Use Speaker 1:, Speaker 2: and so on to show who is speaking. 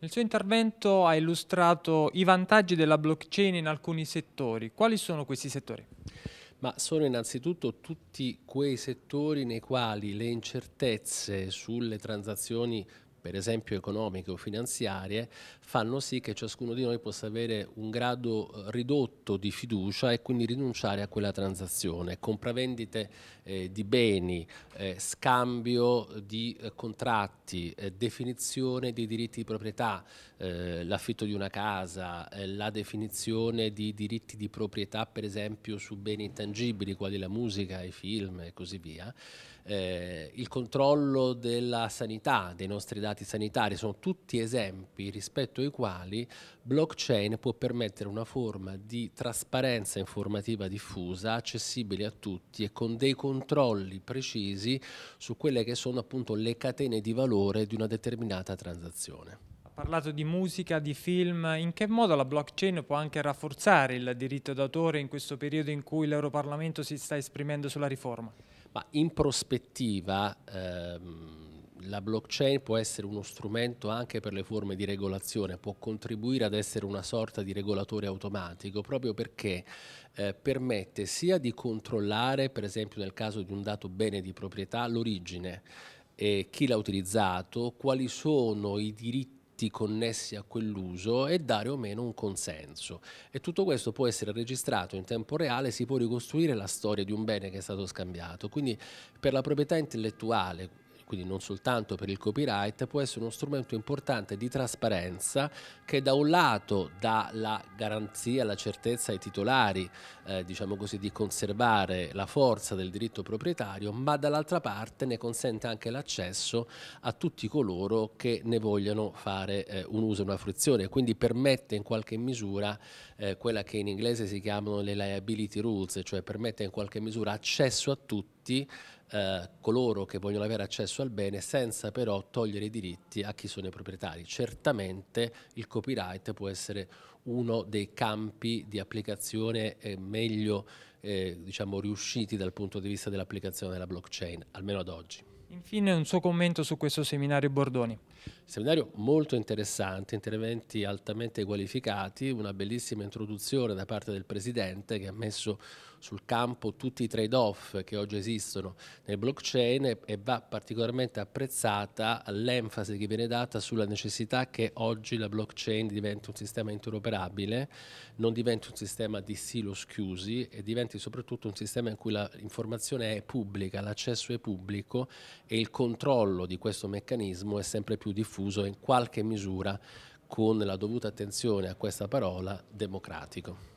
Speaker 1: Nel suo intervento ha illustrato i vantaggi della blockchain in alcuni settori. Quali sono questi settori?
Speaker 2: ma sono innanzitutto tutti quei settori nei quali le incertezze sulle transazioni per esempio economiche o finanziarie, fanno sì che ciascuno di noi possa avere un grado eh, ridotto di fiducia e quindi rinunciare a quella transazione. Compravendite eh, di beni eh, scambio di eh, contratti, eh, definizione dei diritti di proprietà, eh, l'affitto di una casa, eh, la definizione di diritti di proprietà per esempio su beni intangibili quali la musica, i film e così via, eh, il controllo della sanità, dei nostri dati sanitari, sono tutti esempi rispetto ai quali blockchain può permettere una forma di trasparenza informativa diffusa, accessibile a tutti e con dei controlli precisi pesi su quelle che sono appunto le catene di valore di una determinata transazione.
Speaker 1: Ha parlato di musica, di film, in che modo la blockchain può anche rafforzare il diritto d'autore in questo periodo in cui
Speaker 2: l'Europarlamento si sta esprimendo sulla riforma? Ma in prospettiva... Ehm, la blockchain può essere uno strumento anche per le forme di regolazione, può contribuire ad essere una sorta di regolatore automatico proprio perché eh, permette sia di controllare, per esempio nel caso di un dato bene di proprietà, l'origine, e chi l'ha utilizzato, quali sono i diritti connessi a quell'uso e dare o meno un consenso. E tutto questo può essere registrato in tempo reale, si può ricostruire la storia di un bene che è stato scambiato. Quindi per la proprietà intellettuale quindi non soltanto per il copyright, può essere uno strumento importante di trasparenza che da un lato dà la garanzia, la certezza ai titolari, eh, diciamo così, di conservare la forza del diritto proprietario, ma dall'altra parte ne consente anche l'accesso a tutti coloro che ne vogliano fare eh, un uso e una fruizione, quindi permette in qualche misura eh, quella che in inglese si chiamano le liability rules, cioè permette in qualche misura accesso a tutti diritti eh, coloro che vogliono avere accesso al bene senza però togliere i diritti a chi sono i proprietari. Certamente il copyright può essere uno dei campi di applicazione eh, meglio eh, diciamo, riusciti dal punto di vista dell'applicazione della blockchain, almeno ad oggi. Infine un suo commento su questo seminario Bordoni. Seminario molto interessante, interventi altamente qualificati, una bellissima introduzione da parte del Presidente che ha messo sul campo tutti i trade-off che oggi esistono nel blockchain e, va particolarmente apprezzata l'enfasi che viene data sulla necessità che oggi la blockchain diventi un sistema interoperabile, non diventi un sistema di silos chiusi e diventi soprattutto un sistema in cui l'informazione è pubblica, l'accesso è pubblico e il controllo di questo meccanismo è sempre più diffuso in qualche misura con la dovuta attenzione a questa parola democratico.